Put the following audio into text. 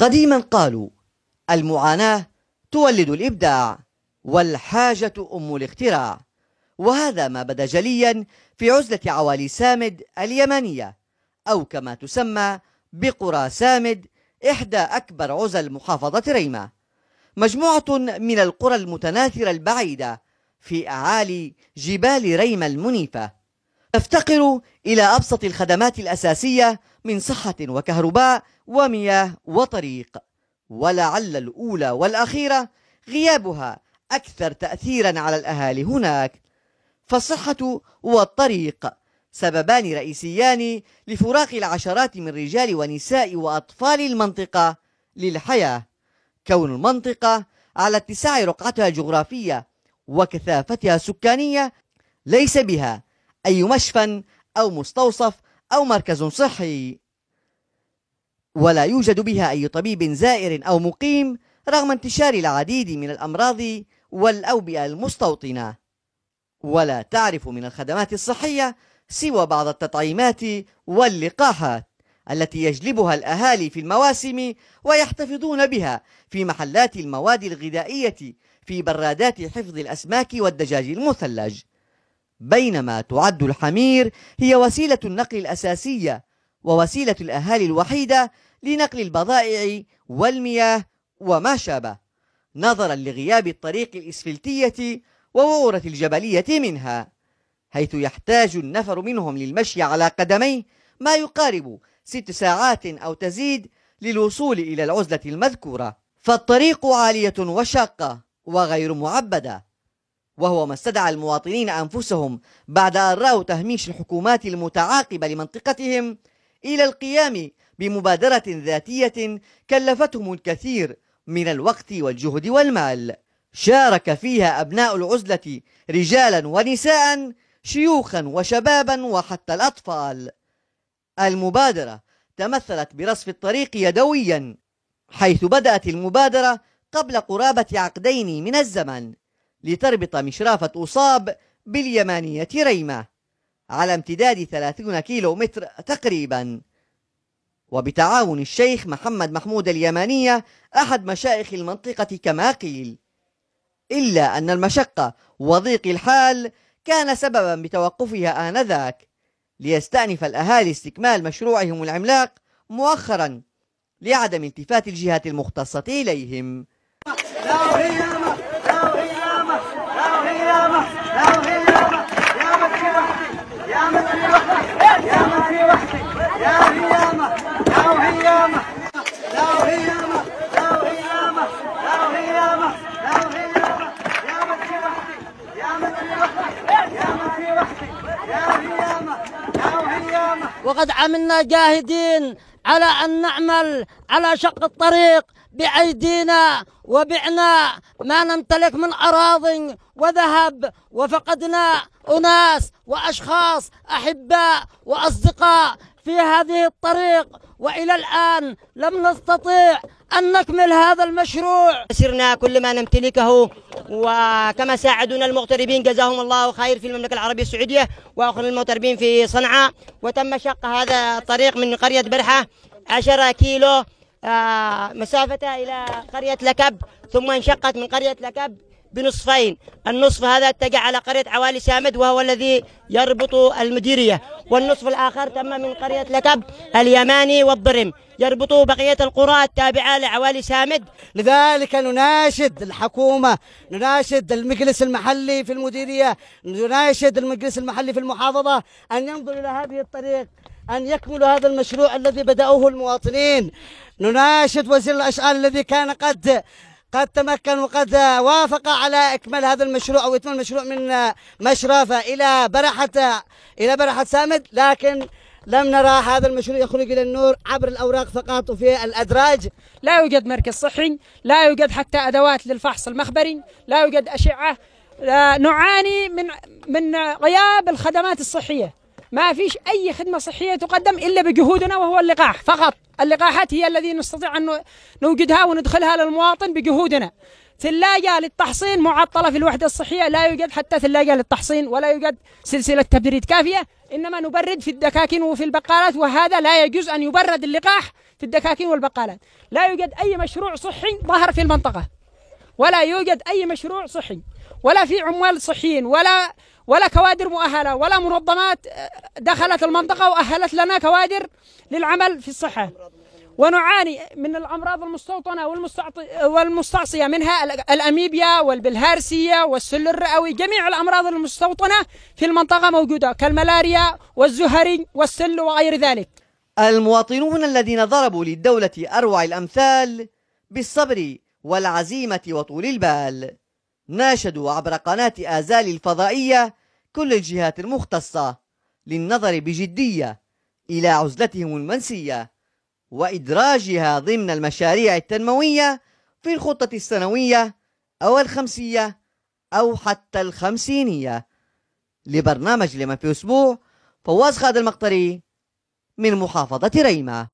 قديما قالوا المعاناة تولد الإبداع والحاجة أم الاختراع وهذا ما بدا جليا في عزلة عوالي سامد اليمنية أو كما تسمى بقرى سامد إحدى أكبر عزل محافظة ريمة مجموعة من القرى المتناثرة البعيدة في أعالي جبال ريمة المنيفة تفتقر إلى أبسط الخدمات الأساسية من صحة وكهرباء ومياه وطريق ولعل الأولى والأخيرة غيابها أكثر تأثيرا على الأهالي هناك فالصحة والطريق سببان رئيسيان لفراق العشرات من رجال ونساء وأطفال المنطقة للحياة كون المنطقة على اتساع رقعتها الجغرافية وكثافتها السكانية ليس بها أي مشفى أو مستوصف أو مركز صحي ولا يوجد بها أي طبيب زائر أو مقيم رغم انتشار العديد من الأمراض والأوبئة المستوطنة ولا تعرف من الخدمات الصحية سوى بعض التطعيمات واللقاحات التي يجلبها الأهالي في المواسم ويحتفظون بها في محلات المواد الغذائية في برادات حفظ الأسماك والدجاج المثلج بينما تعد الحمير هي وسيلة النقل الأساسية ووسيلة الأهالي الوحيدة لنقل البضائع والمياه وما شابه نظرا لغياب الطريق الإسفلتية ووعرة الجبلية منها حيث يحتاج النفر منهم للمشي على قدميه ما يقارب ست ساعات أو تزيد للوصول إلى العزلة المذكورة فالطريق عالية وشاقة وغير معبدة وهو ما استدعى المواطنين أنفسهم بعد أن رأوا تهميش الحكومات المتعاقبة لمنطقتهم إلى القيام بمبادرة ذاتية كلفتهم الكثير من الوقت والجهد والمال شارك فيها أبناء العزلة رجالا ونساء شيوخا وشبابا وحتى الأطفال المبادرة تمثلت برصف الطريق يدويا حيث بدأت المبادرة قبل قرابة عقدين من الزمن لتربط مشرافة أصاب باليمانية ريمة على امتداد 30 كيلو متر تقريبا وبتعاون الشيخ محمد محمود اليمانية أحد مشايخ المنطقة كما قيل إلا أن المشقة وضيق الحال كان سببا بتوقفها آنذاك ليستأنف الأهالي استكمال مشروعهم العملاق مؤخرا لعدم التفات الجهات المختصة إليهم وقد عملنا جاهدين على أن نعمل على شق الطريق بأيدينا وبعنا ما نمتلك من أراضي وذهب وفقدنا أناس وأشخاص أحباء وأصدقاء في هذه الطريق وإلى الآن لم نستطيع أن نكمل هذا المشروع سرنا كل ما نمتلكه وكما ساعدونا المغتربين جزاهم الله خير في المملكة العربية السعودية وأخر المغتربين في صنعاء وتم شق هذا الطريق من قرية برحة 10 كيلو آه، مسافتها إلى قرية لكب ثم انشقت من قرية لكب بنصفين النصف هذا اتجه على قرية عوالي سامد وهو الذي يربط المديرية والنصف الآخر تم من قرية لكب اليماني والضرم يربط بقية القرى التابعة لعوالي سامد لذلك نناشد الحكومة نناشد المجلس المحلي في المديرية نناشد المجلس المحلي في المحافظة أن ينظر إلى هذه الطريق أن يكملوا هذا المشروع الذي بدأوه المواطنين نناشد وزير الأشغال الذي كان قد قد تمكن وقد وافق على إكمال هذا المشروع أو إتمام المشروع من مشرفة إلى برحة إلى برحة سامد لكن لم نرى هذا المشروع يخرج الى النور عبر الاوراق فقط وفي الادراج لا يوجد مركز صحي لا يوجد حتى ادوات للفحص المخبري لا يوجد اشعه نعاني من من غياب الخدمات الصحيه ما فيش أي خدمة صحية تقدم إلا بجهودنا وهو اللقاح فقط اللقاحات هي الذي نستطيع أن نوجدها وندخلها للمواطن بجهودنا ثلاجة للتحصين معطلة في الوحدة الصحية لا يوجد حتى ثلاجة للتحصين ولا يوجد سلسلة تبريد كافية إنما نبرد في الدكاكين وفي البقالات وهذا لا يجوز أن يبرد اللقاح في الدكاكين والبقالات لا يوجد أي مشروع صحي ظهر في المنطقة ولا يوجد أي مشروع صحي ولا في عمال صحيين ولا ولا كوادر مؤهلة ولا منظمات آه، دخلت المنطقة وأهلت لنا كوادر للعمل في الصحة ونعاني من الأمراض المستوطنة والمستعصية منها الأميبيا والبلهارسية والسل الرئوي جميع الأمراض المستوطنة في المنطقة موجودة كالملاريا والزهري والسل وغير ذلك المواطنون الذين ضربوا للدولة أروع الأمثال بالصبر والعزيمة وطول البال ناشدوا عبر قناة آزال الفضائية كل الجهات المختصة للنظر بجدية إلى عزلتهم المنسية وإدراجها ضمن المشاريع التنموية في الخطة السنوية أو الخمسية أو حتى الخمسينية لبرنامج لما في أسبوع فواز خالد المقطري من محافظة ريمة